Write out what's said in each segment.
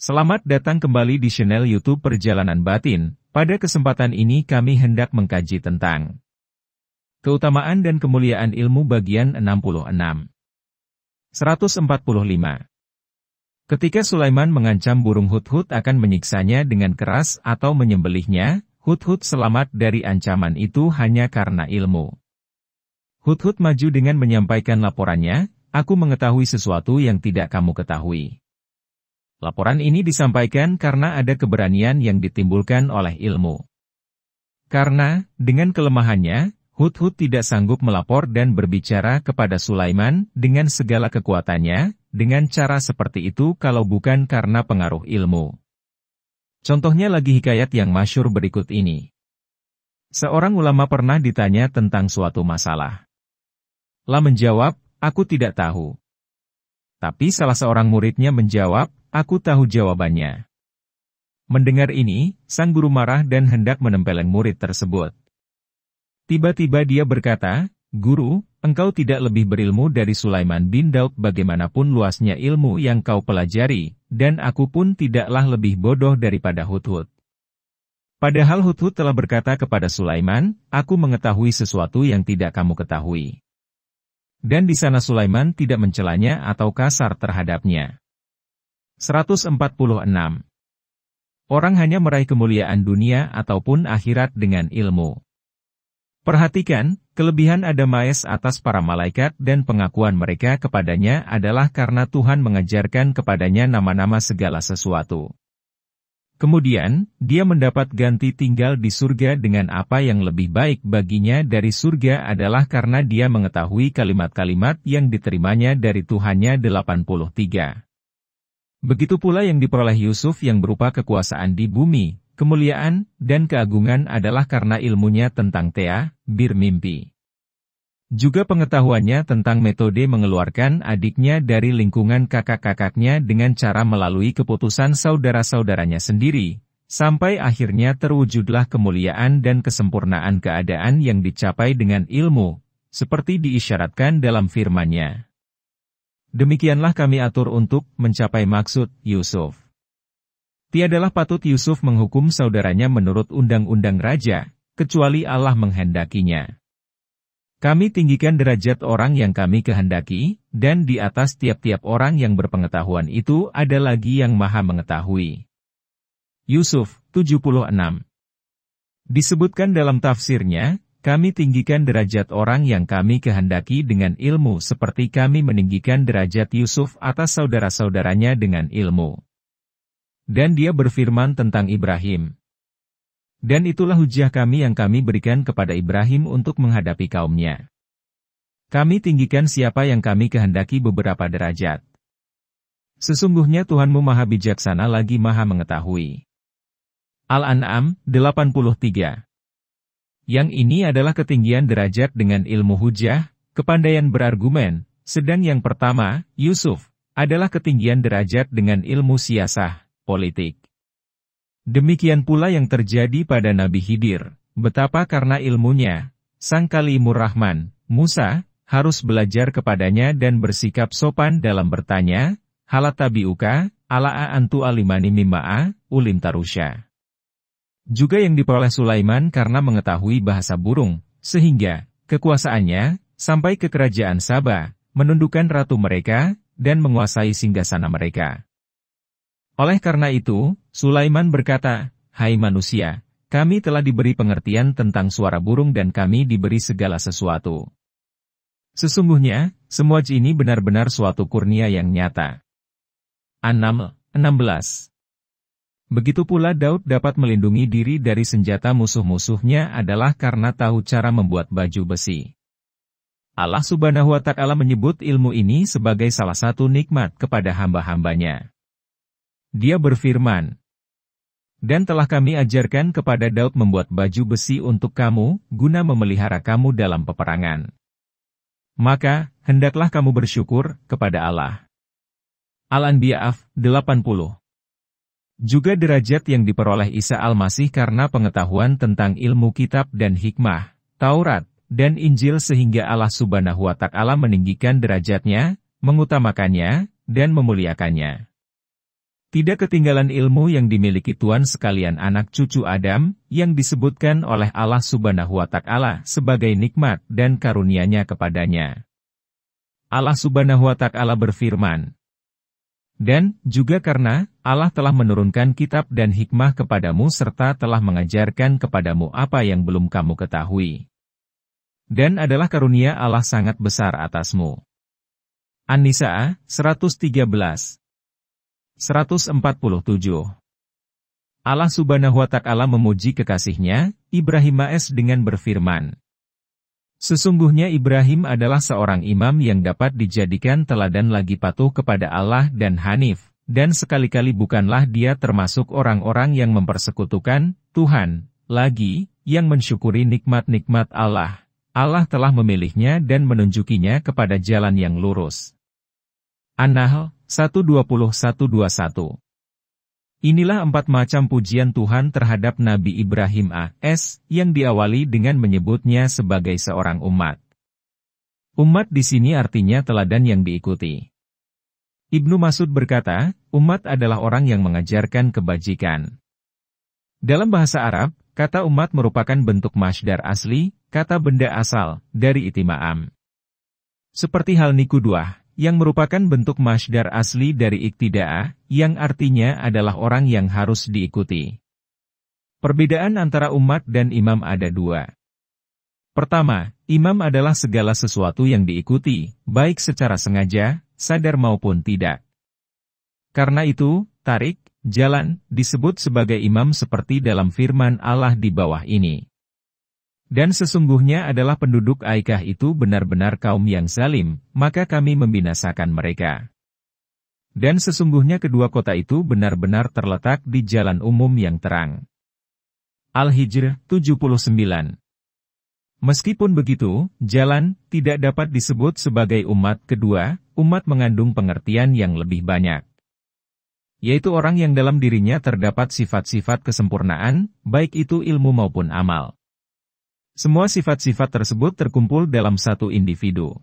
Selamat datang kembali di channel YouTube Perjalanan Batin. Pada kesempatan ini kami hendak mengkaji tentang Keutamaan dan Kemuliaan Ilmu bagian 66. 145. Ketika Sulaiman mengancam burung hut-hut akan menyiksanya dengan keras atau menyembelihnya, hut-hut selamat dari ancaman itu hanya karena ilmu. Hut-hut maju dengan menyampaikan laporannya, aku mengetahui sesuatu yang tidak kamu ketahui. Laporan ini disampaikan karena ada keberanian yang ditimbulkan oleh ilmu. Karena, dengan kelemahannya, Hud-Hud tidak sanggup melapor dan berbicara kepada Sulaiman dengan segala kekuatannya, dengan cara seperti itu kalau bukan karena pengaruh ilmu. Contohnya lagi hikayat yang masyur berikut ini. Seorang ulama pernah ditanya tentang suatu masalah. La menjawab, aku tidak tahu. Tapi salah seorang muridnya menjawab, Aku tahu jawabannya. Mendengar ini, sang guru marah dan hendak menempeleng murid tersebut. Tiba-tiba dia berkata, Guru, engkau tidak lebih berilmu dari Sulaiman bin Daud bagaimanapun luasnya ilmu yang kau pelajari, dan aku pun tidaklah lebih bodoh daripada Hudhud. Padahal Hudhud telah berkata kepada Sulaiman, aku mengetahui sesuatu yang tidak kamu ketahui. Dan di sana Sulaiman tidak mencelanya atau kasar terhadapnya. 146. Orang hanya meraih kemuliaan dunia ataupun akhirat dengan ilmu. Perhatikan, kelebihan maes atas para malaikat dan pengakuan mereka kepadanya adalah karena Tuhan mengajarkan kepadanya nama-nama segala sesuatu. Kemudian, dia mendapat ganti tinggal di surga dengan apa yang lebih baik baginya dari surga adalah karena dia mengetahui kalimat-kalimat yang diterimanya dari Tuhannya 83. Begitu pula yang diperoleh Yusuf yang berupa kekuasaan di bumi, kemuliaan, dan keagungan adalah karena ilmunya tentang Tea, bir mimpi. Juga pengetahuannya tentang metode mengeluarkan adiknya dari lingkungan kakak-kakaknya dengan cara melalui keputusan saudara-saudaranya sendiri, sampai akhirnya terwujudlah kemuliaan dan kesempurnaan keadaan yang dicapai dengan ilmu, seperti diisyaratkan dalam firmannya. Demikianlah kami atur untuk mencapai maksud Yusuf. Tiadalah patut Yusuf menghukum saudaranya menurut undang-undang raja, kecuali Allah menghendakinya. Kami tinggikan derajat orang yang kami kehendaki, dan di atas tiap-tiap orang yang berpengetahuan itu ada lagi yang maha mengetahui. Yusuf 76 Disebutkan dalam tafsirnya, kami tinggikan derajat orang yang kami kehendaki dengan ilmu seperti kami meninggikan derajat Yusuf atas saudara-saudaranya dengan ilmu. Dan dia berfirman tentang Ibrahim. Dan itulah hujah kami yang kami berikan kepada Ibrahim untuk menghadapi kaumnya. Kami tinggikan siapa yang kami kehendaki beberapa derajat. Sesungguhnya Tuhanmu maha bijaksana lagi maha mengetahui. Al-An'am, 83 yang ini adalah ketinggian derajat dengan ilmu hujah, kepandaian berargumen, sedang yang pertama, Yusuf, adalah ketinggian derajat dengan ilmu siasah, politik. Demikian pula yang terjadi pada Nabi hidir, betapa karena ilmunya, Sang Kalimur Rahman, Musa, harus belajar kepadanya dan bersikap sopan dalam bertanya, halatabiuka, ala'a antu alimani mimma'a, ulim tarusha. Juga yang diperoleh Sulaiman karena mengetahui bahasa burung, sehingga kekuasaannya sampai ke kerajaan Saba, menundukkan ratu mereka, dan menguasai singgasana mereka. Oleh karena itu, Sulaiman berkata, Hai manusia, kami telah diberi pengertian tentang suara burung dan kami diberi segala sesuatu. Sesungguhnya, semua ini benar-benar suatu kurnia yang nyata. Anam 16 Begitu pula Daud dapat melindungi diri dari senjata musuh-musuhnya adalah karena tahu cara membuat baju besi. Allah subhanahu wa ta'ala menyebut ilmu ini sebagai salah satu nikmat kepada hamba-hambanya. Dia berfirman, Dan telah kami ajarkan kepada Daud membuat baju besi untuk kamu, guna memelihara kamu dalam peperangan. Maka, hendaklah kamu bersyukur kepada Allah. Al-Anbiya'af 80 juga derajat yang diperoleh Isa Al-Masih karena pengetahuan tentang ilmu kitab dan hikmah, Taurat, dan Injil sehingga Allah subhanahu wa ta'ala meninggikan derajatnya, mengutamakannya, dan memuliakannya. Tidak ketinggalan ilmu yang dimiliki Tuhan sekalian anak cucu Adam, yang disebutkan oleh Allah subhanahu wa ta'ala sebagai nikmat dan karunianya kepadanya. Allah subhanahu wa ta'ala berfirman, dan, juga karena, Allah telah menurunkan kitab dan hikmah kepadamu serta telah mengajarkan kepadamu apa yang belum kamu ketahui. Dan adalah karunia Allah sangat besar atasmu. An-Nisa 113 147 Allah subhanahu wa ta'ala memuji kekasihnya, Ibrahim AS dengan berfirman. Sesungguhnya Ibrahim adalah seorang imam yang dapat dijadikan teladan lagi patuh kepada Allah dan Hanif dan sekali-kali bukanlah dia termasuk orang-orang yang mempersekutukan Tuhan, lagi, yang mensyukuri nikmat-nikmat Allah. Allah telah memilihnya dan menunjukinya kepada jalan yang lurus. An-Nahl Inilah empat macam pujian Tuhan terhadap Nabi Ibrahim A.S. yang diawali dengan menyebutnya sebagai seorang umat. Umat di sini artinya teladan yang diikuti. Ibnu Masud berkata, umat adalah orang yang mengajarkan kebajikan. Dalam bahasa Arab, kata umat merupakan bentuk masdar asli, kata benda asal, dari itima'am. Seperti hal nikuduah, yang merupakan bentuk masdar asli dari iktida'ah, yang artinya adalah orang yang harus diikuti. Perbedaan antara umat dan imam ada dua. Pertama, imam adalah segala sesuatu yang diikuti, baik secara sengaja, sadar maupun tidak. Karena itu, tarik, jalan, disebut sebagai imam seperti dalam firman Allah di bawah ini. Dan sesungguhnya adalah penduduk Aikah itu benar-benar kaum yang zalim, maka kami membinasakan mereka. Dan sesungguhnya kedua kota itu benar-benar terletak di jalan umum yang terang. Al-Hijr 79 Meskipun begitu, jalan tidak dapat disebut sebagai umat kedua, umat mengandung pengertian yang lebih banyak. Yaitu orang yang dalam dirinya terdapat sifat-sifat kesempurnaan, baik itu ilmu maupun amal. Semua sifat-sifat tersebut terkumpul dalam satu individu.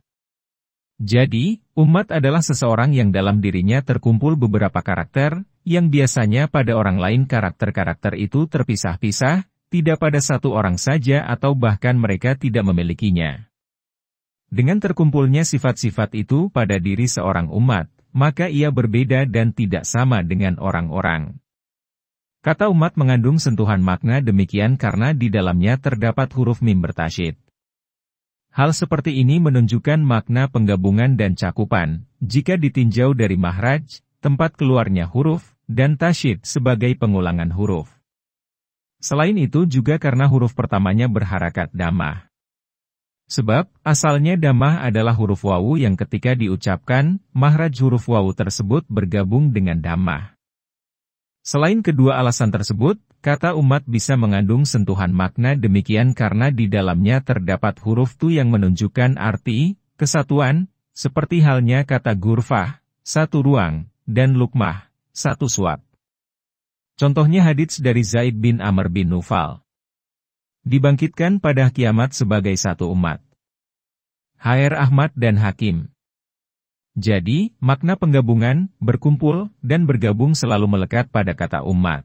Jadi, umat adalah seseorang yang dalam dirinya terkumpul beberapa karakter, yang biasanya pada orang lain karakter-karakter itu terpisah-pisah, tidak pada satu orang saja atau bahkan mereka tidak memilikinya. Dengan terkumpulnya sifat-sifat itu pada diri seorang umat, maka ia berbeda dan tidak sama dengan orang-orang. Kata umat mengandung sentuhan makna demikian karena di dalamnya terdapat huruf mim bertasyid. Hal seperti ini menunjukkan makna penggabungan dan cakupan, jika ditinjau dari mahraj, tempat keluarnya huruf, dan tasyid sebagai pengulangan huruf. Selain itu juga karena huruf pertamanya berharakat damah. Sebab, asalnya damah adalah huruf wawu yang ketika diucapkan, mahraj huruf wawu tersebut bergabung dengan damah. Selain kedua alasan tersebut, kata umat bisa mengandung sentuhan makna demikian karena di dalamnya terdapat huruf tu yang menunjukkan arti, kesatuan, seperti halnya kata gurfah, satu ruang, dan lukmah, satu suap. Contohnya hadits dari Zaid bin Amr bin Nufal. Dibangkitkan pada kiamat sebagai satu umat. HR Ahmad dan Hakim. Jadi, makna penggabungan, berkumpul, dan bergabung selalu melekat pada kata umat.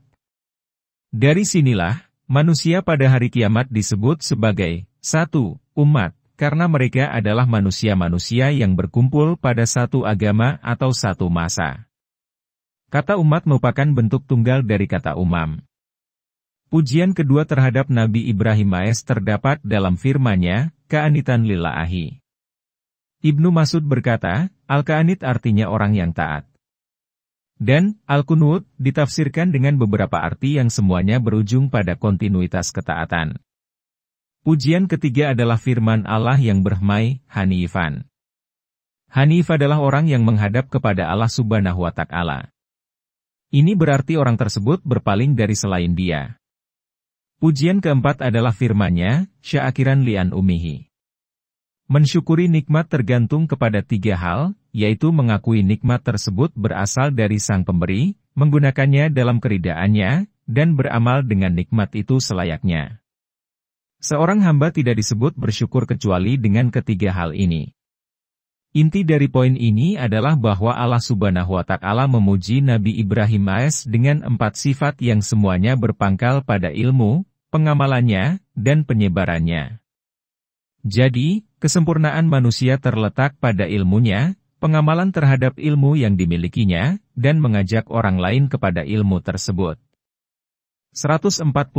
Dari sinilah, manusia pada hari kiamat disebut sebagai, satu, umat, karena mereka adalah manusia-manusia yang berkumpul pada satu agama atau satu masa. Kata umat merupakan bentuk tunggal dari kata umam. Pujian kedua terhadap Nabi Ibrahim AS terdapat dalam firmannya, Kaanitan Lilaahi. Ibnu Masud berkata, Al-Kaanit artinya orang yang taat. Dan, al kunut ditafsirkan dengan beberapa arti yang semuanya berujung pada kontinuitas ketaatan. Pujian ketiga adalah firman Allah yang berhmai, Hanifan. Hanif adalah orang yang menghadap kepada Allah subhanahu wa ta'ala. Ini berarti orang tersebut berpaling dari selain dia. Pujian keempat adalah firmanya, sya'kiran lian umihi. Mensyukuri nikmat tergantung kepada tiga hal, yaitu mengakui nikmat tersebut berasal dari sang pemberi, menggunakannya dalam keridaannya, dan beramal dengan nikmat itu selayaknya. Seorang hamba tidak disebut bersyukur kecuali dengan ketiga hal ini. Inti dari poin ini adalah bahwa Allah subhanahu wa ta'ala memuji Nabi Ibrahim AS dengan empat sifat yang semuanya berpangkal pada ilmu, pengamalannya, dan penyebarannya. Jadi, kesempurnaan manusia terletak pada ilmunya, pengamalan terhadap ilmu yang dimilikinya, dan mengajak orang lain kepada ilmu tersebut. 148.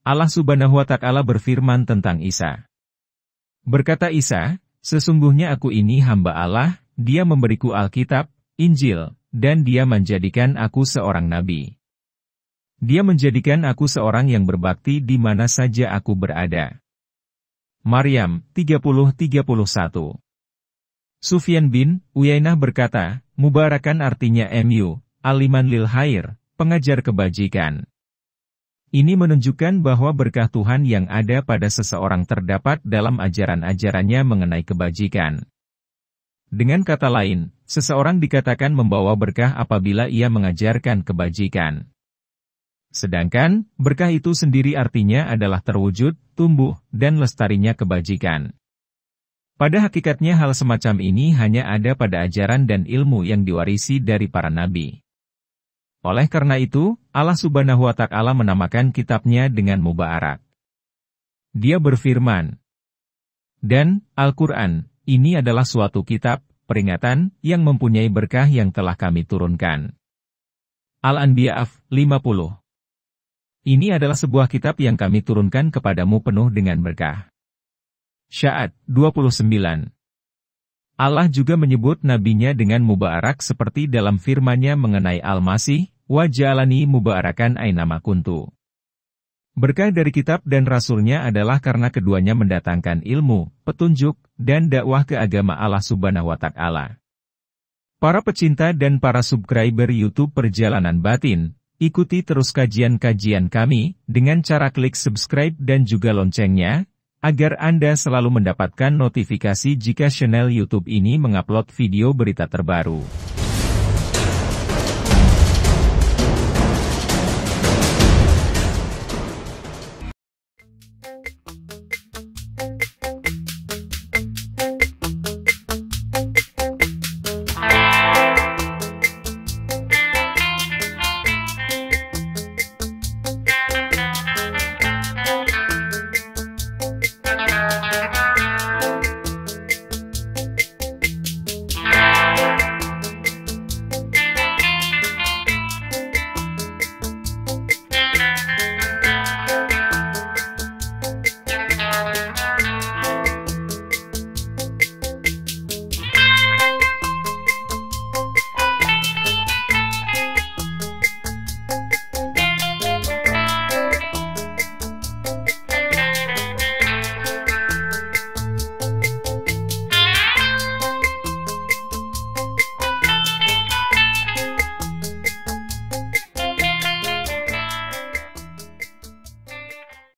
Allah subhanahu wa ta'ala berfirman tentang Isa. Berkata Isa, Sesungguhnya aku ini hamba Allah, dia memberiku Alkitab, Injil, dan dia menjadikan aku seorang nabi. Dia menjadikan aku seorang yang berbakti di mana saja aku berada. Maryam 30:31. Sufyan bin Uyainah berkata, Mubarakan artinya MU, aliman lil hair, pengajar kebajikan. Ini menunjukkan bahwa berkah Tuhan yang ada pada seseorang terdapat dalam ajaran-ajarannya mengenai kebajikan. Dengan kata lain, seseorang dikatakan membawa berkah apabila ia mengajarkan kebajikan. Sedangkan, berkah itu sendiri artinya adalah terwujud, tumbuh, dan lestarinya kebajikan. Pada hakikatnya hal semacam ini hanya ada pada ajaran dan ilmu yang diwarisi dari para nabi. Oleh karena itu, Allah subhanahu wa ta'ala menamakan kitabnya dengan Mubarak. Dia berfirman, Dan, Al-Quran, ini adalah suatu kitab, peringatan, yang mempunyai berkah yang telah kami turunkan. Al-Anbiya'af 50 Ini adalah sebuah kitab yang kami turunkan kepadamu penuh dengan berkah. Sya'at 29 Allah juga menyebut nabinya dengan mubarak seperti dalam firman-Nya mengenai Al-Masih, wa jalani mubarakan ainama kuntu. Berkah dari kitab dan rasulnya adalah karena keduanya mendatangkan ilmu, petunjuk, dan dakwah ke agama Allah subhanahu wa ta'ala. Para pecinta dan para subscriber YouTube Perjalanan Batin, ikuti terus kajian-kajian kami dengan cara klik subscribe dan juga loncengnya, agar Anda selalu mendapatkan notifikasi jika channel YouTube ini mengupload video berita terbaru.